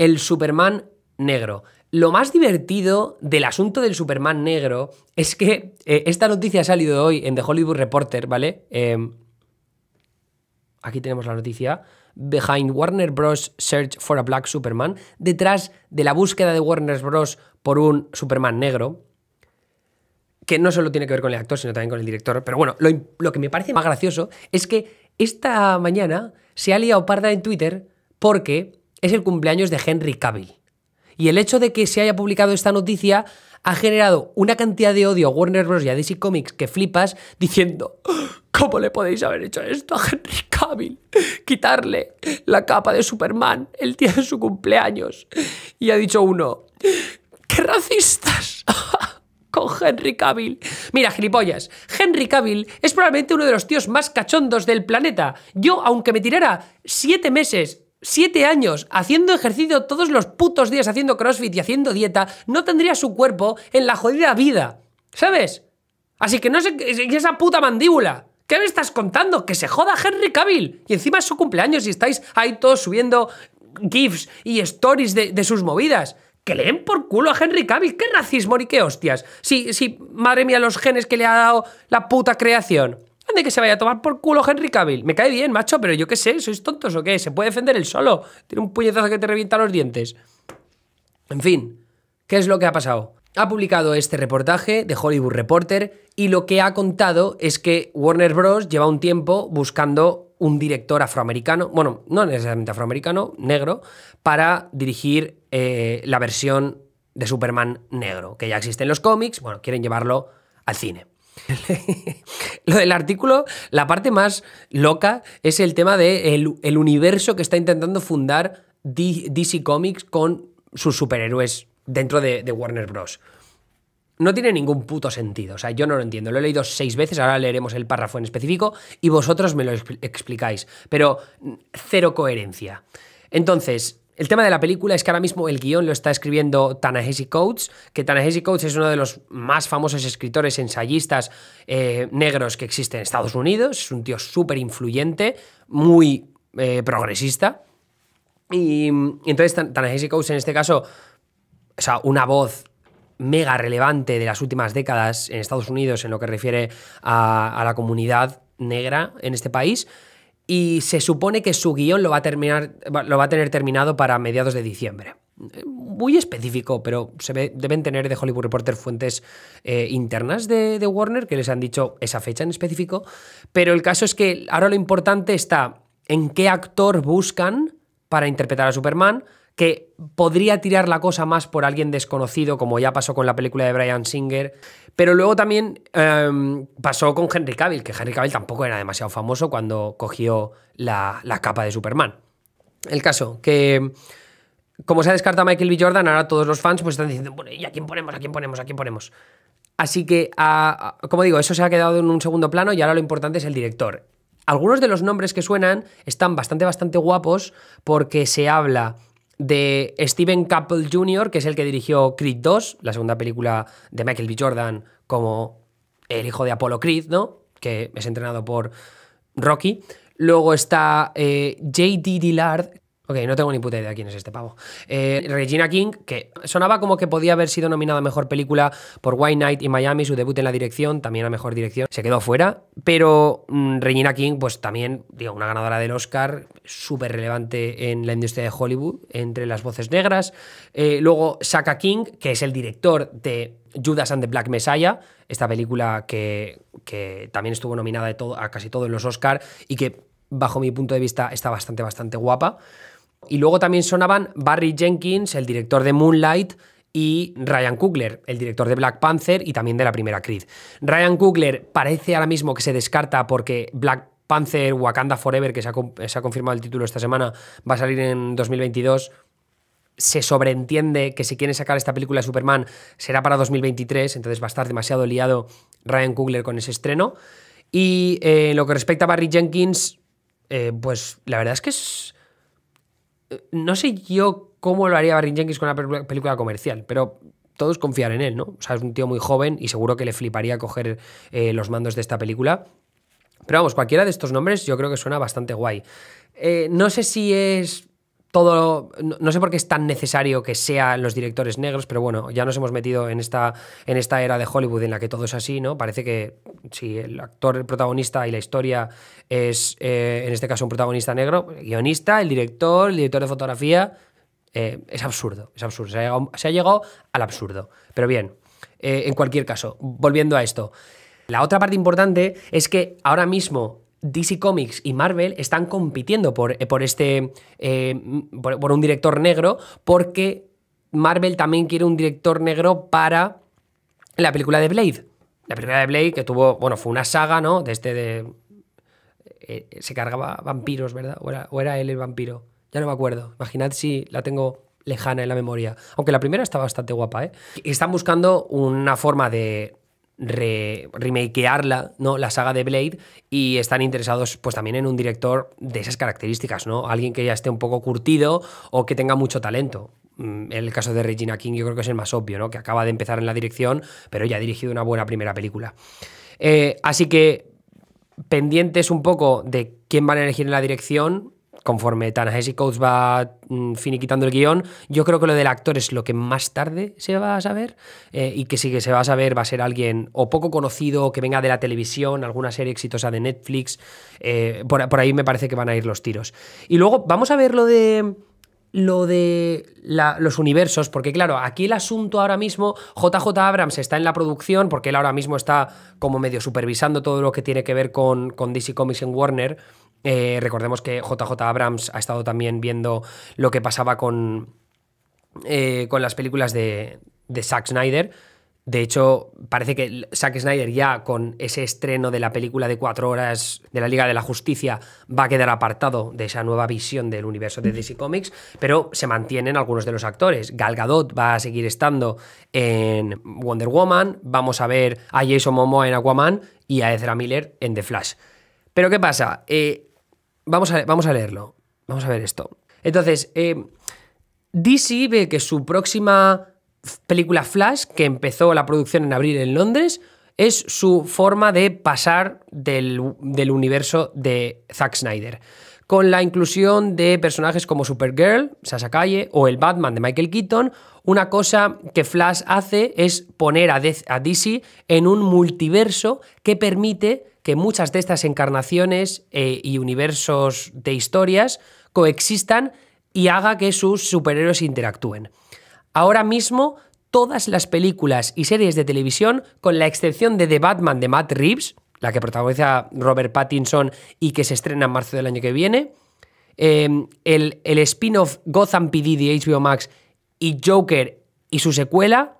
el Superman negro. Lo más divertido del asunto del Superman negro es que eh, esta noticia ha salido hoy en The Hollywood Reporter, ¿vale? Em, aquí tenemos la noticia. Behind Warner Bros. Search for a Black Superman, detrás de la búsqueda de Warner Bros. por un Superman negro, que no solo tiene que ver con el actor, sino también con el director. Pero bueno, lo, lo que me parece más gracioso es que esta mañana se ha liado parda en Twitter porque es el cumpleaños de Henry Cavill. Y el hecho de que se haya publicado esta noticia ha generado una cantidad de odio a Warner Bros. y a DC Comics que flipas diciendo, ¿cómo le podéis haber hecho esto a Henry Cavill? Quitarle la capa de Superman el día de su cumpleaños. Y ha dicho uno, ¡qué racistas! con Henry Cavill. Mira, gilipollas, Henry Cavill es probablemente uno de los tíos más cachondos del planeta. Yo, aunque me tirara siete meses siete años haciendo ejercicio todos los putos días haciendo CrossFit y haciendo dieta, no tendría su cuerpo en la jodida vida. ¿Sabes? Así que no sé esa puta mandíbula. ¿Qué me estás contando? Que se joda Henry Cavill. Y encima es su cumpleaños y estáis ahí todos subiendo GIFs y stories de, de sus movidas. Que leen por culo a Henry Cavill. ¿Qué racismo ni qué hostias? Sí, sí, madre mía, los genes que le ha dado la puta creación de que se vaya a tomar por culo Henry Cavill. Me cae bien, macho, pero yo qué sé, ¿sois tontos o qué? ¿Se puede defender él solo? Tiene un puñetazo que te revienta los dientes. En fin, ¿qué es lo que ha pasado? Ha publicado este reportaje de Hollywood Reporter y lo que ha contado es que Warner Bros. lleva un tiempo buscando un director afroamericano, bueno, no necesariamente afroamericano, negro, para dirigir eh, la versión de Superman negro, que ya existe en los cómics, bueno, quieren llevarlo al cine. Lo del artículo, la parte más loca es el tema del de el universo que está intentando fundar DC Comics con sus superhéroes dentro de, Warner Bros. No tiene ningún puto sentido, o sea, yo no lo entiendo. Lo he leído seis veces, ahora leeremos el párrafo en específico y vosotros me lo explicáis, pero cero coherencia. Entonces, el tema de la película es que ahora mismo el guión lo está escribiendo Tanahesi Coates, que Tanahesi Coates es uno de los más famosos escritores ensayistas eh, negros que existe en Estados Unidos. Es un tío súper influyente, muy eh, progresista. Y, entonces Tanahesi Coates en este caso, o sea, una voz mega relevante de las últimas décadas en Estados Unidos en lo que refiere a la comunidad negra en este país, y se supone que su guión lo va a, terminar, lo va a tener terminado para mediados de diciembre. Muy específico, pero se deben tener de Hollywood Reporter fuentes eh, internas de, de Warner que les han dicho esa fecha en específico. Pero el caso es que ahora lo importante está en qué actor buscan para interpretar a Superman, que podría tirar la cosa más por alguien desconocido, como ya pasó con la película de Brian Singer, pero luego también em, pasó con Henry Cavill, que Henry Cavill tampoco era demasiado famoso cuando cogió la, capa de Superman. El caso, que como se ha descartado Michael B. Jordan, ahora todos los fans pues están diciendo, bueno, ¿y a quién ponemos? ¿A quién ponemos? ¿A quién ponemos? Así que, como digo, eso se ha quedado en un segundo plano y ahora lo importante es el director. Algunos de los nombres que suenan están bastante, bastante guapos porque se habla de Steven Caple Jr., que es el que dirigió Creed 2, la segunda película de Michael B. Jordan como el hijo de Apollo Creed, ¿no? Que es entrenado por Rocky. Luego está eh, J.D. Dillard, Ok, no tengo ni puta idea quién es este pavo. Eh, Regina King, que sonaba como que podía haber sido nominada a mejor película por White Night y Miami, su debut en la dirección, también a mejor dirección, se quedó fuera. Pero mm, Regina King, pues también, digo, una ganadora del Oscar, súper relevante en la industria de Hollywood, entre las voces negras. Eh, luego, Saka King, que es el director de Judas and the Black Messiah, esta película que, que también estuvo nominada de todo, a casi todos los Oscar y que, bajo mi punto de vista, está bastante, bastante guapa. Y luego también sonaban Barry Jenkins, el director de Moonlight, y Ryan Coogler, el director de Black Panther y también de la primera Creed. Ryan Coogler parece ahora mismo que se descarta porque Black Panther Wakanda Forever, que se ha, confirmado el título esta semana, va a salir en 2022 se sobreentiende que si quiere sacar esta película de Superman será para 2023, entonces va a estar demasiado liado Ryan Coogler con ese estreno. Y eh, en lo que respecta a Barry Jenkins, eh, pues la verdad es que es, no sé yo cómo lo haría Barry Jenkins con una película comercial, pero todos confiar en él, ¿no? O sea, es un tío muy joven y seguro que le fliparía coger eh, los mandos de esta película. Pero vamos, cualquiera de estos nombres yo creo que suena bastante guay. Eh, no sé si es todo, no sé por qué es tan necesario que sean los directores negros, pero bueno, ya nos hemos metido en esta, en esta era de Hollywood en la que todo es así, ¿no? Parece que si el actor, el protagonista y la historia es, eh, en este caso, un protagonista negro, guionista, el director, el director de fotografía, eh, es absurdo, es absurdo, se ha, llegado, al absurdo. Pero bien, eh, en cualquier caso, volviendo a esto, la otra parte importante es que ahora mismo DC Comics y Marvel están compitiendo por, eh, por este. Eh, por, un director negro, porque Marvel también quiere un director negro para la película de Blade. La primera de Blade, que tuvo. Bueno, fue una saga, ¿no? De este de. Eh, se cargaba vampiros, ¿verdad? O era, o era él el vampiro. Ya no me acuerdo. Imaginad si la tengo lejana en la memoria. Aunque la primera está bastante guapa, ¿eh? están buscando una forma de remakearla, ¿no? La saga de Blade y están interesados pues también en un director de esas características, ¿no? Alguien que ya esté un poco curtido o que tenga mucho talento. Mm, en El caso de Regina King yo creo que es el más obvio, ¿no? Que acaba de empezar en la dirección, pero ya ha dirigido una buena primera película. Eh, así que pendientes un poco de quién van a elegir en la dirección, conforme Tanajesi Coates va mm, finiquitando el guión, yo creo que lo del actor es lo que más tarde se va a saber eh, y que sí que se va a saber va a ser alguien o poco conocido, que venga de la televisión, alguna serie exitosa de Netflix, eh, por, ahí me parece que van a ir los tiros. Y luego vamos a ver lo de... Lo de los universos, porque claro, aquí el asunto ahora mismo, JJ Abrams está en la producción, porque él ahora mismo está como medio supervisando todo lo que tiene que ver con, con DC Comics en Warner, eh, recordemos que JJ Abrams ha estado también viendo lo que pasaba con, eh, con las películas de, de Zack Snyder. De hecho, parece que Zack Snyder ya con ese estreno de la película de cuatro horas de la Liga de la Justicia va a quedar apartado de esa nueva visión del universo de DC Comics, pero se mantienen algunos de los actores. Gal Gadot va a seguir estando en Wonder Woman, vamos a ver a Jason Momoa en Aquaman y a Ezra Miller en The Flash. Pero ¿qué pasa? Eh, vamos a, vamos a leerlo. Vamos a ver esto. Entonces, eh, DC ve que su próxima película Flash, que empezó la producción en abril en Londres, es su forma de pasar del, del universo de Zack Snyder. Con la inclusión de personajes como Supergirl, Sasha Calle o el Batman de Michael Keaton, una cosa que Flash hace es poner a DC en un multiverso que permite que muchas de estas encarnaciones eh, y universos de historias coexistan y haga que sus superhéroes interactúen. Ahora mismo, todas las películas y series de televisión, con la excepción de The Batman de Matt Reeves, la que protagoniza Robert Pattinson y que se estrena en marzo del año que viene, em, el, el spin-off Gotham PD de HBO Max y Joker y su secuela,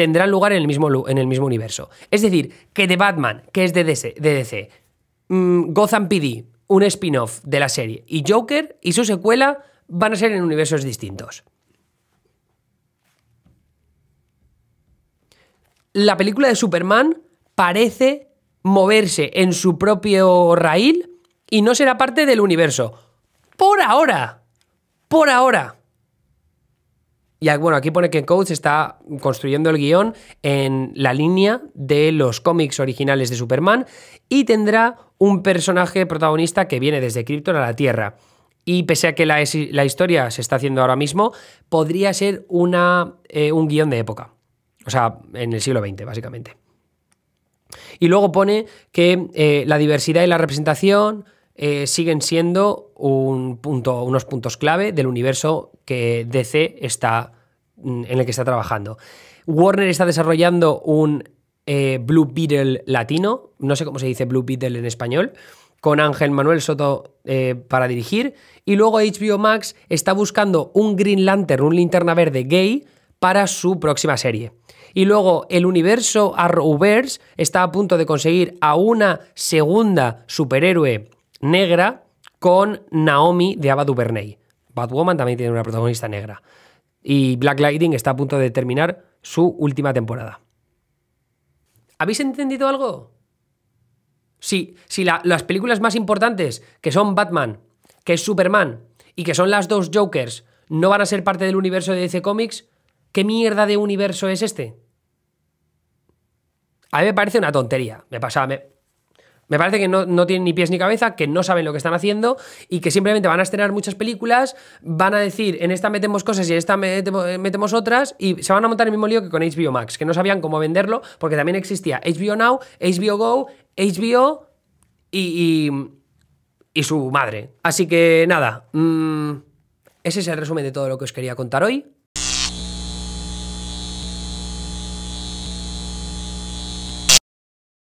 tendrán lugar en el mismo, en el mismo universo. Es decir, que The Batman, que es de DC, de mm, Gotham PD, un spin-off de la serie, y Joker y su secuela van a ser en universos distintos. La película de Superman parece moverse en su propio raíl y no será parte del universo. Por ahora. Por ahora. Y bueno, aquí pone que Coach está construyendo el guión en la línea de los cómics originales de Superman y tendrá un personaje protagonista que viene desde Krypton a la Tierra. Y pese a que la, historia se está haciendo ahora mismo, podría ser una, eh, un guión de época. O sea, en el siglo XX, básicamente. Y luego pone que eh, la diversidad y la representación eh, siguen siendo un punto, unos puntos clave del universo que DC está, mm, en el que está trabajando. Warner está desarrollando un eh, Blue Beetle latino, no sé cómo se dice Blue Beetle en español, con Ángel Manuel Soto eh, para dirigir. Y luego HBO Max está buscando un Green Lantern, un linterna verde gay, para su próxima serie. Y luego el universo Arrowverse está a punto de conseguir a una segunda superhéroe negra con Naomi de Ava DuVernay. Batwoman también tiene una protagonista negra. Y Black Lightning está a punto de terminar su última temporada. ¿Habéis entendido algo? Si, si las películas más importantes, que son Batman, que es Superman y que son las dos Jokers, no van a ser parte del universo de DC Comics, ¿qué mierda de universo es este? A mí me parece una tontería. Me pasa, me parece que no, tienen ni pies ni cabeza, que no saben lo que están haciendo y que simplemente van a estrenar muchas películas, van a decir, en esta metemos cosas y en esta metemos, otras y se van a montar el mismo lío que con HBO Max, que no sabían cómo venderlo porque también existía HBO Now, HBO Go, HBO y, su madre. Así que nada, mm, ese es el resumen de todo lo que os quería contar hoy.